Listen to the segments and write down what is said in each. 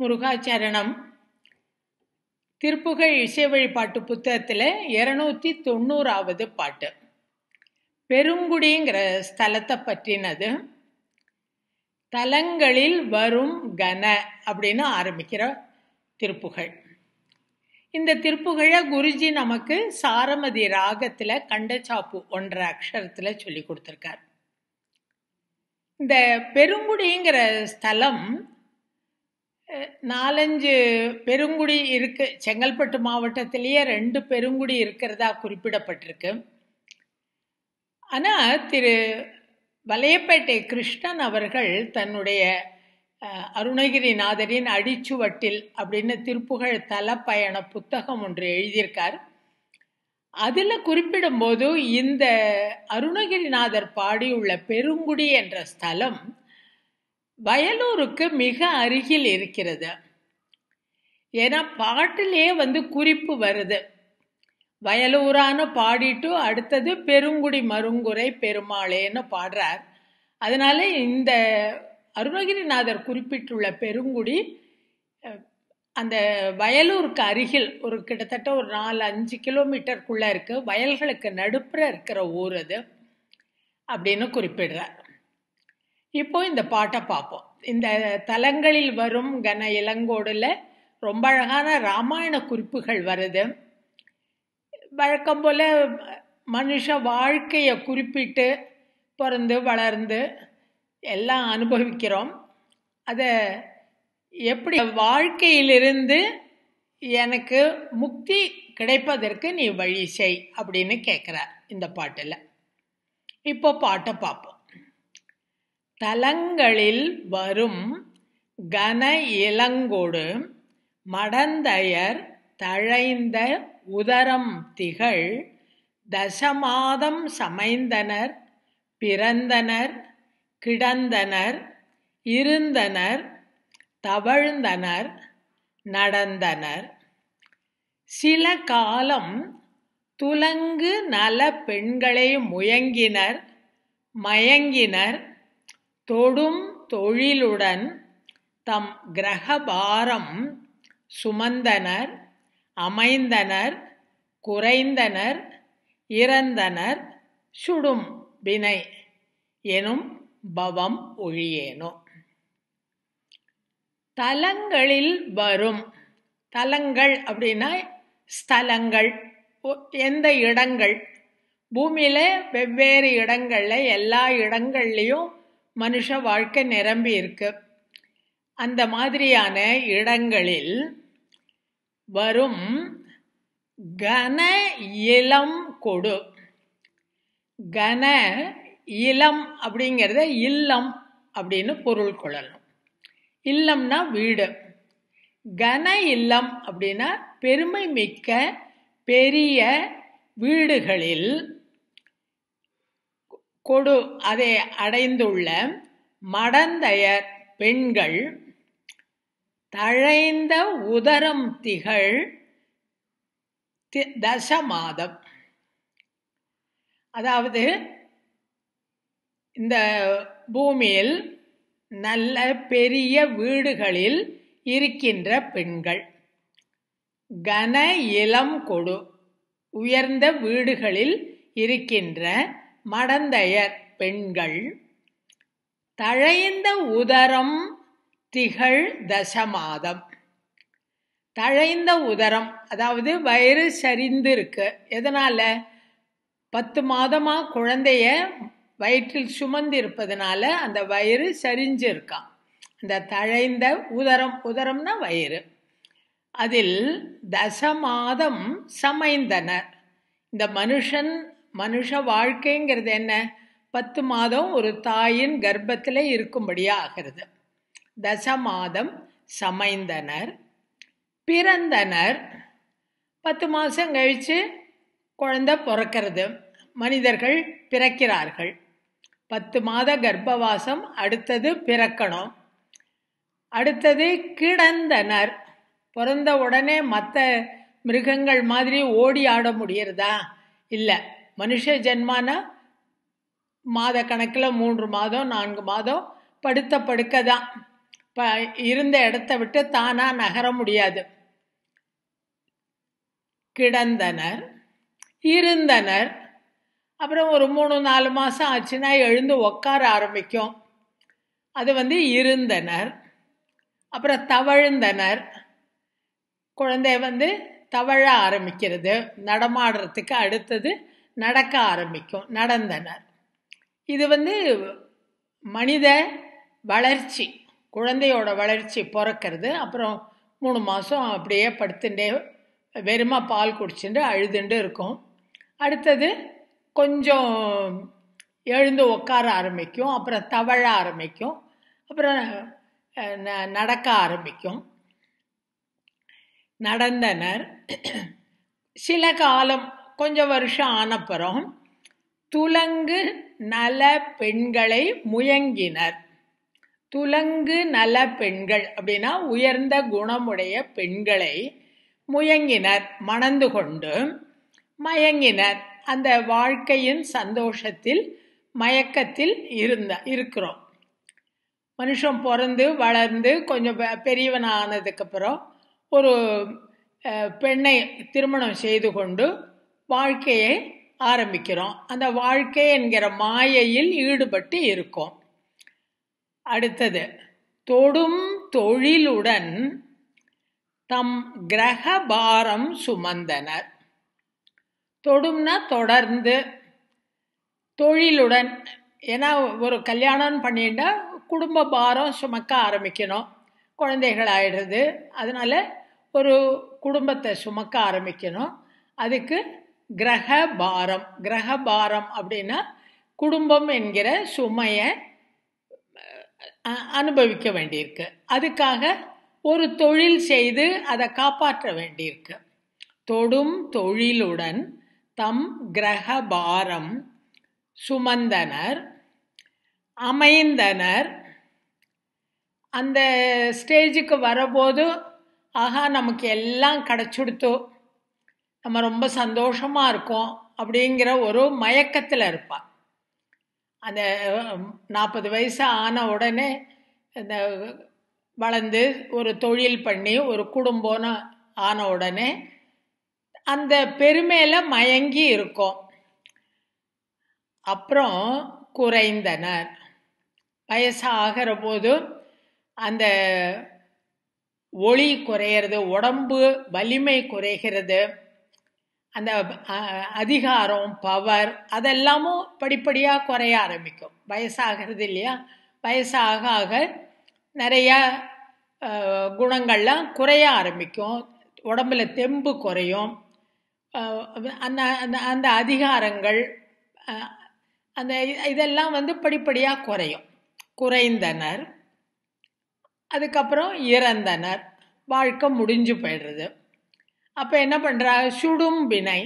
முருகாச்சரணம் திருப்புகழ் இசை வழிபாட்டு புத்தகத்தில் இரநூத்தி தொண்ணூறாவது பாட்டு பெருங்குடிங்கிற ஸ்தலத்தை பற்றினது தலங்களில் வரும் கன அப்படின்னு ஆரம்பிக்கிற திருப்புகழ் இந்த திருப்புகழை குருஜி நமக்கு சாரமதி ராகத்தில் கண்டச்சாப்பு ஒன்றரை அக்ஷரத்தில் சொல்லி கொடுத்துருக்கார் இந்த பெருங்குடிங்கிற ஸ்தலம் நாலஞ்சு பெருங்குடி இருக்கு செங்கல்பட்டு மாவட்டத்திலேயே ரெண்டு பெருங்குடி இருக்கிறதா குறிப்பிடப்பட்டிருக்கு ஆனால் திரு வலையப்பேட்டை கிருஷ்ணன் அவர்கள் தன்னுடைய அருணகிரிநாதரின் அடிச்சுவட்டில் அப்படின்னு திருப்புகழ் தலப்பயண புத்தகம் ஒன்று எழுதியிருக்கார் அதில் குறிப்பிடும்போது இந்த அருணகிரிநாதர் பாடியுள்ள பெருங்குடி என்ற ஸ்தலம் வயலூருக்கு மிக அருகில் இருக்கிறது ஏன்னா பாட்டிலே வந்து குறிப்பு வருது வயலூரான பாடிட்டு அடுத்தது பெருங்குடி மருங்குறை பெருமாளேன்னு பாடுறார் அதனால இந்த அருணகிரிநாதர் குறிப்பிட்டுள்ள பெருங்குடி அந்த வயலூருக்கு அருகில் ஒரு கிட்டத்தட்ட ஒரு நாலு அஞ்சு கிலோமீட்டருக்குள்ளே இருக்குது வயல்களுக்கு நடுப்புற இருக்கிற ஊர் அது அப்படின்னு குறிப்பிடுறார் இப்போ இந்த பாட்டை பார்ப்போம் இந்த தலங்களில் வரும் கன இளங்கோடில் ரொம்ப அழகான ராமாயண குறிப்புகள் வருது வழக்கம் போல் மனுஷ வாழ்க்கையை குறிப்பிட்டு பிறந்து வளர்ந்து எல்லாம் அனுபவிக்கிறோம் அதை எப்படி வாழ்க்கையிலிருந்து எனக்கு முக்தி கிடைப்பதற்கு நீ வழி செய் அப்படின்னு கேட்குற இந்த பாட்டில் இப்போ பாட்டை பார்ப்போம் தலங்களில் வரும் கன இளங்கொடு மடந்தையர் தழைந்த உதரம் திகழ் தசமாதம் சமைந்தனர் பிறந்தனர் கிடந்தனர் இருந்தனர் தவழ்ந்தனர் நடந்தனர் சில காலம் துலங்கு நல பெண்களை முயங்கினர் மயங்கினர் தொடும் தொழிலுடன் தம் கிரகபாரம் சுமந்தனர் அமைந்தனர் குறைந்தனர் இறந்தனர் சுடும் வினை எனும் பவம் ஒழியேனோ தலங்களில் வரும் தலங்கள் அப்படின்னா ஸ்தலங்கள் எந்த இடங்கள் பூமியில் வெவ்வேறு இடங்களில் எல்லா இடங்கள்லையும் மனுஷ வாழ்க்கை நிரம்பி இருக்கு அந்த மாதிரியான இடங்களில் வரும் கன இளம் கொடு கன இளம் அப்படிங்கிறத இல்லம் அப்படின்னு பொருள் கொள்ளணும் இல்லம்னா வீடு கன இல்லம் அப்படின்னா பெருமை மிக்க பெரிய வீடுகளில் கொடு அதை அடைந்துள்ள மடந்தையர் பெண்கள் தழைந்த உதரம் திகழ் தசமாதம் அதாவது இந்த பூமியில் நல்ல பெரிய வீடுகளில் இருக்கின்ற பெண்கள் கன இளம் கொடு உயர்ந்த வீடுகளில் இருக்கின்ற மடந்தையர் பெண்கள் தழைந்த உதரம் திகழ் தசமாதம் தழைந்த உதரம் அதாவது வயிறு சரிந்து இருக்கு எதனால பத்து மாதமா குழந்தைய வயிற்றில் சுமந்து இருப்பதனால அந்த வயிறு சரிஞ்சிருக்கான் அந்த தழைந்த உதரம் உதரம்னா வயிறு அதில் தசமாதம் சமைந்தனர் இந்த மனுஷன் மனுஷ வாழ்க்கைங்கிறது என்ன பத்து மாதம் ஒரு தாயின் கர்ப்பத்தில் இருக்கும்படியாக ஆகிறது தச மாதம் சமைந்தனர் பிறந்தனர் பத்து மாதம் கழித்து குழந்த பிறக்கிறது மனிதர்கள் பிறக்கிறார்கள் பத்து மாத கர்ப்பவாசம் அடுத்தது பிறக்கணும் அடுத்தது கிடந்தனர் பிறந்த உடனே மற்ற மிருகங்கள் மாதிரி ஓடி ஆட முடியறதா இல்லை மனுஷ ஜென்மானா மாத கணக்கில் மூன்று மாதம் நான்கு மாதம் படுத்த படுக்க தான் இப்போ இருந்த இடத்த விட்டு தானாக நகர முடியாது கிடந்தனர் இருந்தனர் அப்புறம் ஒரு மூணு நாலு மாதம் ஆச்சுன்னா எழுந்து உட்கார ஆரம்பிக்கும் அது வந்து இருந்தனர் அப்புறம் தவழ்ந்தனர் குழந்தை வந்து தவழ ஆரம்பிக்கிறது நடமாடுறதுக்கு அடுத்தது நடக்க ஆரம்பிக்கும் நடந்தனர் இது வந்து மனித வளர்ச்சி குழந்தையோட வளர்ச்சி பிறக்கிறது அப்புறம் மூணு மாதம் அப்படியே படுத்துட்டே வெறுமா பால் குடிச்சுட்டு அழுதுண்டு இருக்கும் அடுத்தது கொஞ்சம் எழுந்து உட்கார ஆரம்பிக்கும் அப்புறம் தவழ ஆரம்பிக்கும் அப்புறம் நடக்க ஆரம்பிக்கும் நடந்தனர் சில காலம் கொஞ்சம் வருஷம் ஆனப்புறம் துலங்கு நல பெண்களை முயங்கினர் துலங்கு நல பெண்கள் அப்படின்னா உயர்ந்த குணமுடைய பெண்களை முயங்கினர் மணந்து கொண்டு மயங்கினர் அந்த வாழ்க்கையின் சந்தோஷத்தில் மயக்கத்தில் இருந்த இருக்கிறோம் மனுஷன் பிறந்து வளர்ந்து கொஞ்சம் பெரியவன் ஆனதுக்கப்புறம் ஒரு பெண்ணை திருமணம் செய்து கொண்டு வாழ்க்கையை ஆரம்பிக்கிறோம் அந்த வாழ்க்கை என்கிற மாயையில் ஈடுபட்டு இருக்கோம் அடுத்தது தொடும் தொழிலுடன் தம் கிரக பாரம் சுமந்தனர் தொடும்னா தொடர்ந்து தொழிலுடன் ஏன்னா ஒரு கல்யாணம் பண்ணிட்டா குடும்ப பாரம் சுமக்க ஆரம்பிக்கணும் குழந்தைகள் ஆயிடுறது அதனால் ஒரு குடும்பத்தை சுமக்க ஆரம்பிக்கணும் அதுக்கு கிரக பாரம் கிரக பாரம் அப்படின்னா குடும்பம் என்கிற சுமையை அனுபவிக்க வேண்டியிருக்கு அதுக்காக ஒரு தொழில் செய்து அதை காப்பாற்ற வேண்டியிருக்கு தொடும் தொழிலுடன் தம் கிரக பாரம் சுமந்தனர் அமைந்தனர் அந்த ஸ்டேஜுக்கு வரபோது ஆகா நமக்கு எல்லாம் கிடச்சுடுத்தோ நம்ம ரொம்ப சந்தோஷமாக இருக்கோம் அப்படிங்கிற ஒரு மயக்கத்தில் இருப்பாள் அந்த நாற்பது வயசு ஆன உடனே இந்த வளர்ந்து ஒரு தொழில் பண்ணி ஒரு குடும்பம்னு ஆன உடனே அந்த பெருமையில் மயங்கி இருக்கும் அப்புறம் குறைந்தனர் வயசு ஆகிற போது அந்த ஒளி குறையிறது உடம்பு வலிமை குறைகிறது அந்த அதிகாரம் பவர் அதெல்லாமும் படிப்படியாக குறைய ஆரம்பிக்கும் வயசாகிறது இல்லையா வயசாக ஆக நிறையா குணங்கள்லாம் குறைய ஆரம்பிக்கும் உடம்புல தெம்பு குறையும் அந்த அந்த அந்த அதிகாரங்கள் அந்த இதெல்லாம் வந்து படிப்படியாக குறையும் குறைந்தனர் அதுக்கப்புறம் இறந்தனர் வாழ்க்கை முடிஞ்சு போயிடுறது அப்போ என்ன பண்ணுறா சுடும் வினை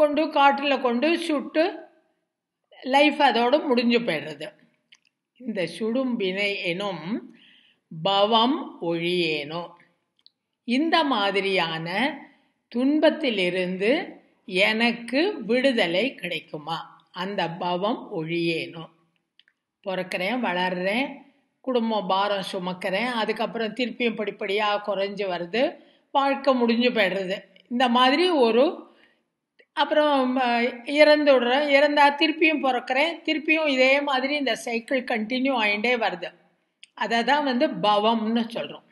கொண்டு காட்டில் கொண்டு சுட்டு லைஃப் அதோடு முடிஞ்சு போயிடுறது இந்த சுடும் வினை எனும் பவம் ஒழியேனும் இந்த மாதிரியான துன்பத்திலிருந்து எனக்கு விடுதலை கிடைக்குமா அந்த பவம் ஒழியேனும் பிறக்கிறேன் வளர்கிறேன் குடும்பம் பாரம் சுமக்கிறேன் அதுக்கப்புறம் திருப்பியும் படிப்படியாக குறைஞ்சி வருது வாழ்க்கை முடிஞ்சு போயிடுறது இந்த மாதிரி ஒரு அப்புறம் இறந்து விடுறேன் இறந்தால் திருப்பியும் பிறக்கிறேன் திருப்பியும் இதே மாதிரி இந்த சைக்கிள் கண்டினியூ ஆகிட்டே வருது அதை தான் வந்து பவம்னு சொல்கிறோம்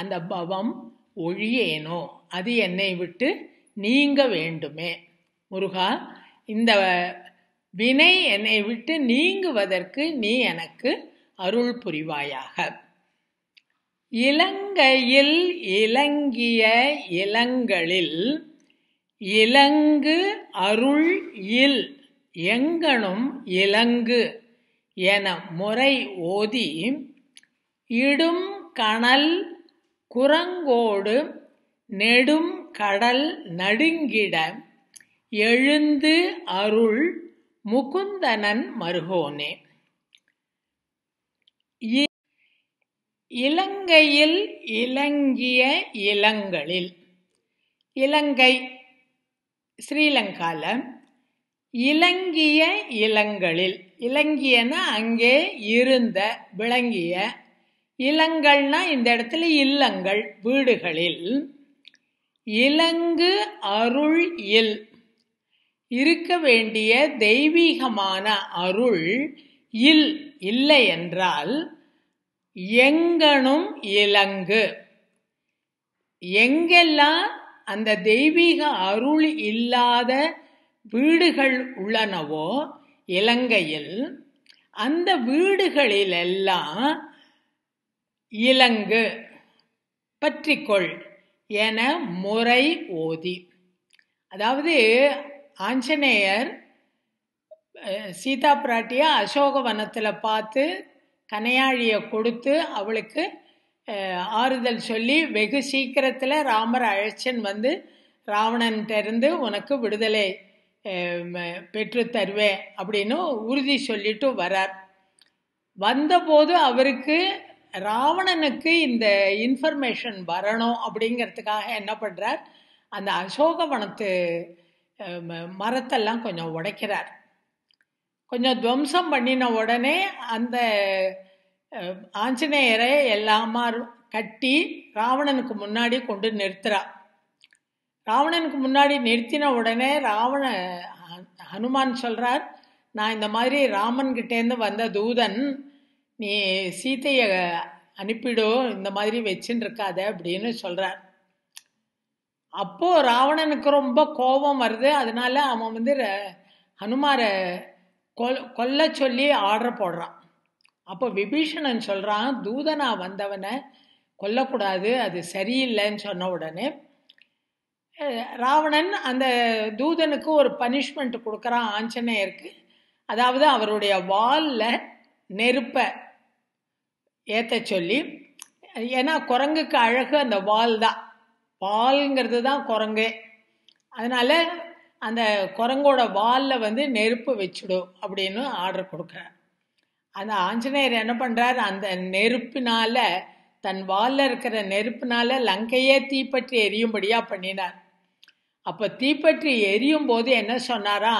அந்த பவம் ஒழியேனோ அது என்னை விட்டு நீங்க வேண்டுமே முருகா இந்த வினை என்னை விட்டு நீங்குவதற்கு நீ எனக்கு அருள் புரிவாயாக இலங்கையில் இலங்கிய இலங்களில் இலங்கு அருள் இல் எங்கனும் இலங்கு என முறை ஓதி இடும் கணல் குரங்கோடு நெடும் கடல் நடுங்கிட எழுந்து அருள் முகுந்தனன் மருகோனே இலங்கையில் இலங்கிய இலங்களில் இலங்கை ஸ்ரீலங்கால இலங்கிய இலங்களில் இலங்கியன அங்கே இருந்த விளங்கிய இலங்கள்னா இந்த இடத்துல இல்லங்கள் வீடுகளில் இலங்கு அருள் இல் இருக்க வேண்டிய தெய்வீகமான அருள் இல் இல்லை என்றால் எங்கனும் இலங்கு எங்கெல்லாம் அந்த தெய்வீக அருள் இல்லாத வீடுகள் உள்ளனவோ இலங்கையில் அந்த வீடுகளிலெல்லாம் இலங்கு பற்றிக்கொள் என முறை ஓதி அதாவது ஆஞ்சநேயர் சீதா பிராட்டியை அசோக வனத்தில் பார்த்து கனையாழியை கொடுத்து அவளுக்கு ஆறுதல் சொல்லி வெகு சீக்கிரத்தில் ராமர் அழைச்சன் வந்து ராவணன்கிட்டருந்து உனக்கு விடுதலை பெற்று தருவேன் அப்படின்னு உறுதி சொல்லிட்டு வரார் வந்தபோது அவருக்கு ராவணனுக்கு இந்த இன்ஃபர்மேஷன் வரணும் அப்படிங்கிறதுக்காக என்ன பண்ணுறார் அந்த அசோகவனத்து மரத்தெல்லாம் கொஞ்சம் உடைக்கிறார் கொஞ்சம் துவம்சம் பண்ணின உடனே அந்த ஆஞ்சநேயரை எல்லாமா கட்டி ராவணனுக்கு முன்னாடி கொண்டு நிறுத்துறா ராவணனுக்கு முன்னாடி நிறுத்தின உடனே ராவண ஹனுமான் சொல்கிறார் நான் இந்த மாதிரி ராமன்கிட்டேருந்து வந்த தூதன் நீ சீத்தையை அனுப்பிடும் இந்த மாதிரி வச்சுன்னு இருக்காத அப்படின்னு சொல்கிறார் அப்போது ராவணனுக்கு ரொம்ப கோபம் வருது அதனால அவன் வந்து ஹனுமாரை கொல் கொல்ல சொல்லி ஆர்டர் போடுறான் அப்போ விபீஷணன் சொல்கிறான் தூதனா வந்தவனை கொல்லக்கூடாது அது சரியில்லைன்னு சொன்ன உடனே ராவணன் அந்த தூதனுக்கு ஒரு பனிஷ்மெண்ட் கொடுக்குறான் ஆஞ்சநேயருக்கு அதாவது அவருடைய வாலில் நெருப்பை ஏற்ற சொல்லி ஏன்னா குரங்குக்கு அழகு அந்த வால் தான் பால்ங்கிறது தான் குரங்கு அதனால் அந்த குரங்கோட வாலில் வந்து நெருப்பு வச்சுடும் அப்படின்னு ஆர்டர் கொடுக்குறார் அந்த ஆஞ்சநேயர் என்ன பண்ணுறார் அந்த நெருப்பினால் தன் வாலில் இருக்கிற நெருப்பினால் லங்கையே தீப்பற்றி எரியும்படியாக பண்ணினார் அப்போ தீப்பற்றி எரியும் போது என்ன சொன்னாரா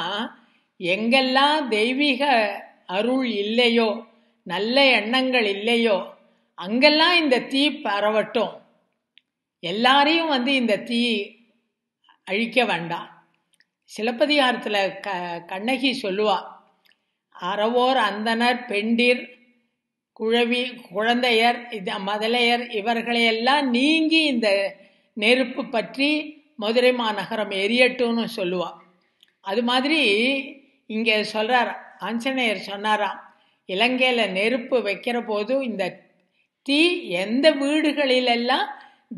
எங்கெல்லாம் தெய்வீக அருள் இல்லையோ நல்ல எண்ணங்கள் இல்லையோ அங்கெல்லாம் இந்த தீ பரவட்டும் எல்லாரையும் வந்து இந்த தீ அழிக்க வேண்டாம் சிலப்பதிகாரத்தில் க கண்ணகி சொல்லுவா அறவோர் அந்தனர் பெண்டிர் குழவி குழந்தையர் இது மதலையர் இவர்களையெல்லாம் நீங்கி இந்த நெருப்பு பற்றி மதுரை மாநகரம் எரியட்டும்னு சொல்லுவா அது மாதிரி இங்கே சொல்கிறார் ஆஞ்சநேயர் சொன்னாராம் இலங்கையில் நெருப்பு வைக்கிற போது இந்த தீ எந்த வீடுகளிலெல்லாம்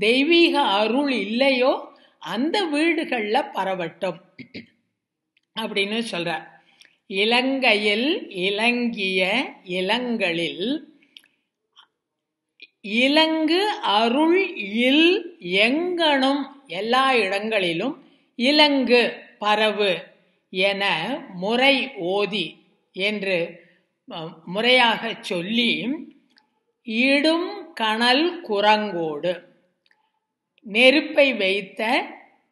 தெய்வீக அருள் இல்லையோ அந்த வீடுகளில் பரவட்டும் அப்படின்னு சொல்கிறார் இலங்கையில் இலங்கிய இலங்களில் இலங்கு அருள் இல் எங்கனும் எல்லா இடங்களிலும் இலங்கு பரவு என முறை ஓதி என்று முறையாக சொல்லி இடும் கணல் குரங்கோடு நெருப்பை வைத்த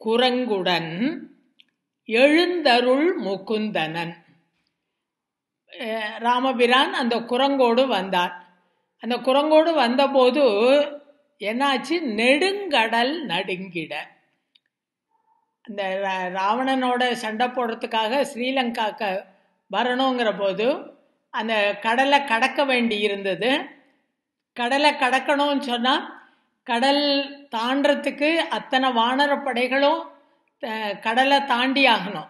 குரங்குடன் எழுந்தருள் முகுந்தனன் ராமபிரான் அந்த குரங்கோடு வந்தார் அந்த குரங்கோடு வந்தபோது என்னாச்சு நெடுங்கடல் நடுங்கிட இந்த ராவணனோட சண்டை போடுறதுக்காக ஸ்ரீலங்காக்க வரணுங்கிற போது அந்த கடலை கடக்க வேண்டி இருந்தது கடலை கடக்கணும்னு சொன்னால் கடல் தாண்டறதுக்கு அத்தனை வானர படைகளும் கடலை தாண்டி ஆகணும்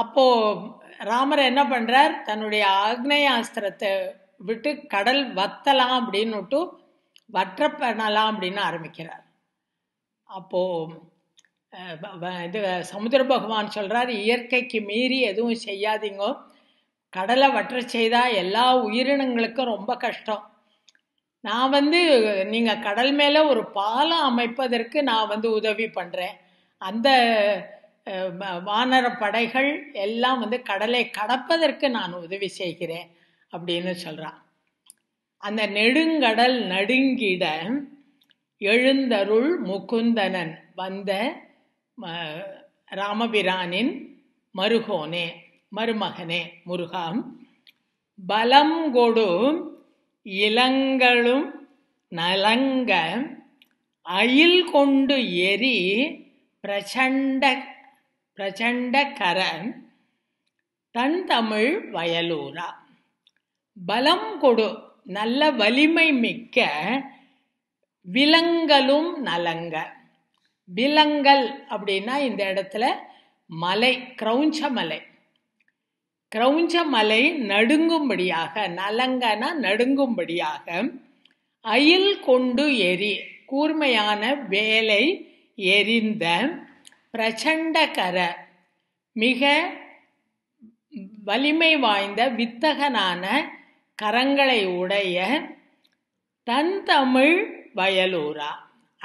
அப்போது ராமர் என்ன பண்ணுறார் தன்னுடைய ஆக்னேயாஸ்திரத்தை விட்டு கடல் வத்தலாம் அப்படின்னுட்டு வற்ற பண்ணலாம் அப்படின்னு ஆரம்பிக்கிறார் அப்போது இது சமுத்திர பகவான் சொல்கிறார் இயற்கைக்கு மீறி எதுவும் செய்யாதீங்க கடலை வற்ற செய்தால் எல்லா உயிரினங்களுக்கும் ரொம்ப கஷ்டம் நான் வந்து நீங்கள் கடல் மேலே ஒரு பாலம் அமைப்பதற்கு நான் வந்து உதவி பண்ணுறேன் அந்த வானர படைகள் எல்லாம் வந்து கடலை கடப்பதற்கு நான் உதவி செய்கிறேன் அப்படின்னு சொல்கிறான் அந்த நெடுங்கடல் நடுங்கிட எழுந்தருள் முகுந்தனன் வந்த ராமபிரானின் மருகோனே மருமகனே முருகாம் பலம் கொடு இளங்களும் நலங்க அயில் கொண்டு எரி பிரச்சண்ட பிரச்சண்ட கர தன் தமிழ் வயலூரா பலம் கொடு நல்ல வலிமை மிக்க விலங்கலும் நலங்க விலங்கல் அப்படின்னா இந்த இடத்துல மலை கிரௌஞ்ச மலை கிரௌஞ்ச மலை நடுங்கும்படியாக நலங்கன நடுங்கும்படியாக அயில் கொண்டு எரி கூர்மையான வேலை எரிந்த பிரச்சண்டகர மிக வலிமை வாய்ந்த வித்தகனான கரங்களை உடைய தன் தமிழ் வயலூரா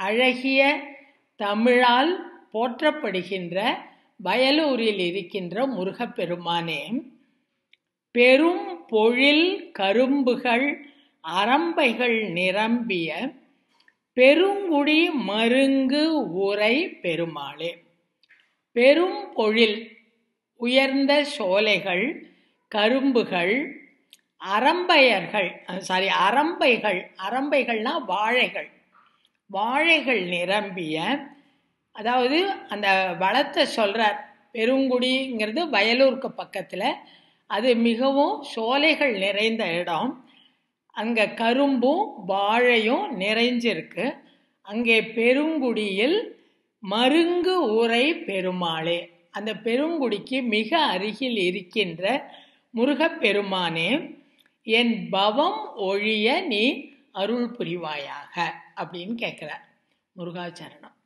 அழகிய தமிழால் போற்றப்படுகின்ற வயலூரில் இருக்கின்ற முருகப்பெருமானே பெரும் பொழில் கரும்புகள் அரம்பைகள் நிரம்பிய பெருங்குடி மருங்கு உரை பெருமாளே பெரும் பொழில் உயர்ந்த சோலைகள் கரும்புகள் அரம்பையர்கள் சாரி அரம்பைகள் அரம்பைகள்னா வாழைகள் வாழைகள் நிரம்பிய அதாவது அந்த வளத்தை சொல்கிறார் பெருங்குடிங்கிறது வயலூருக்கு பக்கத்தில் அது மிகவும் சோலைகள் நிறைந்த இடம் அங்கே கரும்பும் வாழையும் நிறைஞ்சிருக்கு அங்கே பெருங்குடியில் மருங்கு உரை பெருமாளே அந்த பெருங்குடிக்கு மிக அருகில் இருக்கின்ற முருகப்பெருமானே என் பவம் ஒழிய நீ அருள் புரிவாயாக அப்படின்னு கேட்குறார் முருகாச்சரணம்